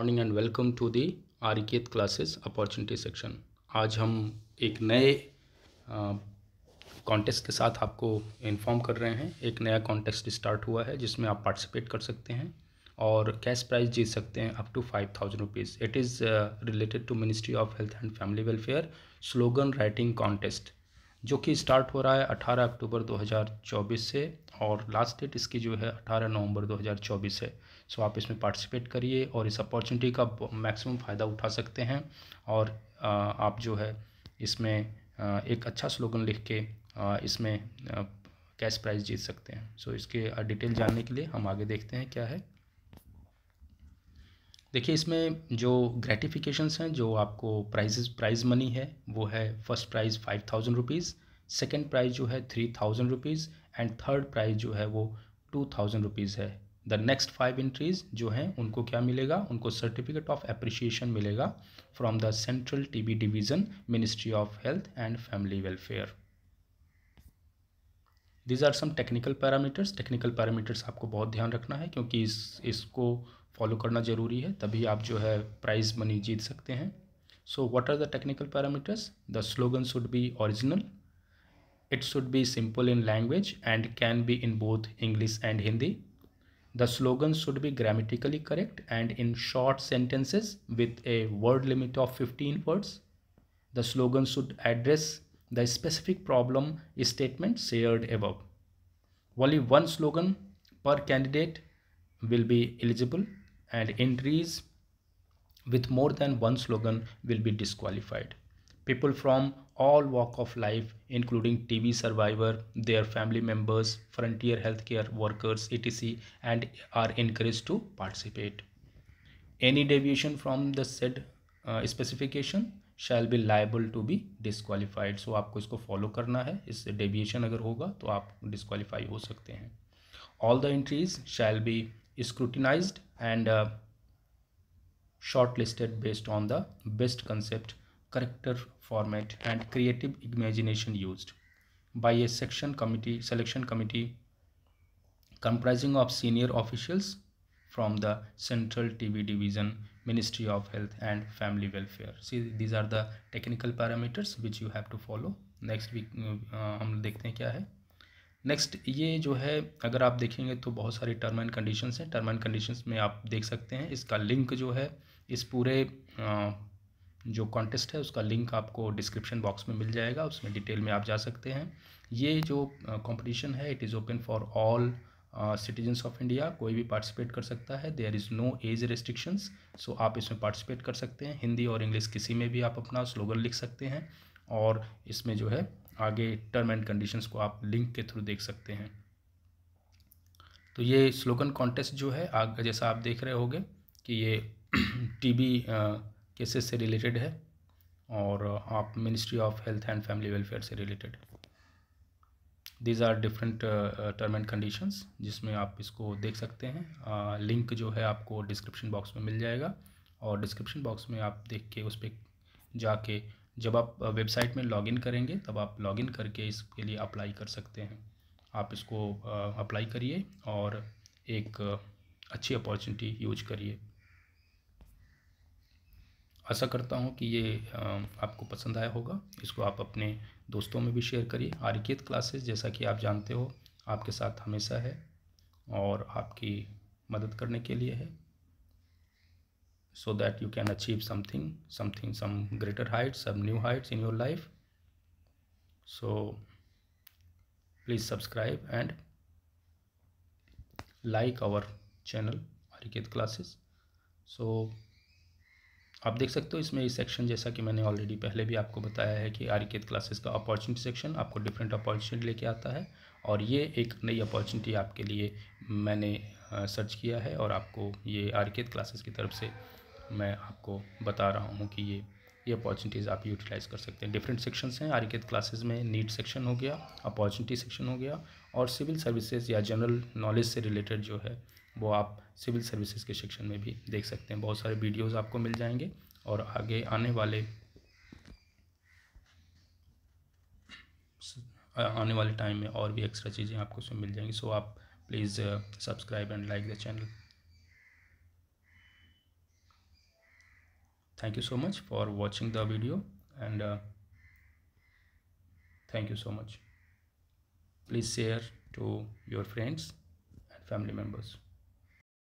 Morning and welcome to the आरिकेत classes opportunity section आज हम एक नए कॉन्टेस्ट के साथ आपको इन्फॉर्म कर रहे हैं एक नया कॉन्टेस्ट स्टार्ट हुआ है जिसमें आप पार्टिसिपेट कर सकते हैं और कैश प्राइज जीत सकते हैं up to five thousand rupees it is related to ministry of health and family welfare slogan writing contest जो कि स्टार्ट हो रहा है अठारह अक्टूबर चौबीस से और लास्ट डेट इसकी जो है 18 नवंबर 2024 है सो आप इसमें पार्टिसिपेट करिए और इस अपॉर्चुनिटी का मैक्सिमम फ़ायदा उठा सकते हैं और आप जो है इसमें एक अच्छा स्लोगन लिख के इसमें कैश प्राइज जीत सकते हैं सो इसके डिटेल जानने के लिए हम आगे देखते हैं क्या है देखिए इसमें जो ग्रेटिफिकेशंस हैं जो आपको प्राइजेस प्राइज मनी है वो है first prize five thousand rupees second prize जो है three thousand rupees and third prize जो है वो टू थाउजेंड रुपीज़ है द नेक्स्ट फाइव एंट्रीज जो हैं उनको क्या मिलेगा उनको सर्टिफिकेट ऑफ अप्रिशिएशन मिलेगा from the central TB division ministry of health and family welfare these are some technical parameters technical parameters आपको बहुत ध्यान रखना है क्योंकि इस इसको फॉलो करना ज़रूरी है तभी आप जो है प्राइज़ मनी जीत सकते हैं so what are the technical parameters the slogan should be original It should be simple in language and can be in both English and Hindi. The slogan should be grammatically correct and in short sentences with a word limit of 15 words. The slogan should address the specific problem statement shared above. Only one slogan per candidate will be eligible and entries with more than one slogan will be disqualified. people from all walk of life including tb survivor their family members frontier healthcare workers etc and are encouraged to participate any deviation from the said uh, specification shall be liable to be disqualified so आपको इसको follow करना है इससे deviation अगर होगा तो आप disqualify हो सकते हैं all the entries shall be scrutinised and short listed based on the best concept character format and creative imagination used by a section committee selection committee comprising of senior officials from the central tv division ministry of health and family welfare see these are the technical parameters which you have to follow next week हम dekhte hain kya hai next ये जो है अगर आप देखेंगे तो बहुत सारी टर्म एंड कंडीशंस हैं टर्म एंड कंडीशंस में आप देख सकते हैं इसका लिंक जो है इस पूरे जो कॉन्टेस्ट है उसका लिंक आपको डिस्क्रिप्शन बॉक्स में मिल जाएगा उसमें डिटेल में आप जा सकते हैं ये जो कंपटीशन है it is open for all citizens of India कोई भी पार्टिसिपेट कर सकता है there is no age restrictions so आप इसमें पार्टिसिपेट कर सकते हैं हिंदी और इंग्लिश किसी में भी आप अपना स्लोगन लिख सकते हैं और इसमें जो है आगे टर्म एंड कंडीशंस को आप लिंक के थ्रू देख सकते हैं तो ये स्लोगन कॉन्टेस्ट जो है आग जैसा आप देख रहे होगे कि ये टीबी केसेस से रिलेटेड है और आप ministry of health and family welfare से related these are different term and conditions जिसमें आप इसको देख सकते हैं लिंक uh, जो है आपको डिस्क्रिप्शन बॉक्स में मिल जाएगा और डिस्क्रिप्शन बॉक्स में आप देख के उस पर जाके जब आप वेबसाइट में लॉगिन करेंगे तब आप लॉगिन करके इसके लिए अप्लाई कर सकते हैं आप इसको अप्लाई करिए और एक अच्छी अपॉर्चुनिटी यूज करिए आशा करता हूँ कि ये आपको पसंद आया होगा इसको आप अपने दोस्तों में भी शेयर करिए आरिकेत क्लासेस जैसा कि आप जानते हो आपके साथ हमेशा है और आपकी मदद करने के लिए है so that you can achieve something something some greater heights some new heights in your life so please subscribe and like our channel आरिकेत क्लासेस सो आप देख सकते हो इसमें इस सेक्शन जैसा कि मैंने ऑलरेडी पहले भी आपको बताया है कि आरिकेत क्लासेस का अपॉर्चुनिटी सेक्शन आपको डिफरेंट अपॉर्चुनिटी लेके आता है और ये एक नई अपॉर्चुनिटी आपके लिए मैंने सर्च किया है और आपको ये आरिकेत क्लासेस की तरफ से मैं आपको बता रहा हूँ कि ये ये अपॉर्चुनिटीज़ आप यूटिलाइज़ कर सकते हैं डिफरेंट सेक्शंस हैं आरिकेत क्लासेस में नीट सेक्शन हो गया अपॉर्चुनिटी सेक्शन हो गया और सिविल सर्विसेज या जनरल नॉलेज से रिलेटेड जो है वो आप सिविल सर्विसेज के सेक्शन में भी देख सकते हैं बहुत सारे वीडियोस आपको मिल जाएंगे और आगे आने वाले आने वाले टाइम में और भी एक्स्ट्रा चीज़ें आपको उसमें मिल जाएंगी सो आप please subscribe and like the channel thank you so much for watching the video and thank you so much please share to your friends and family members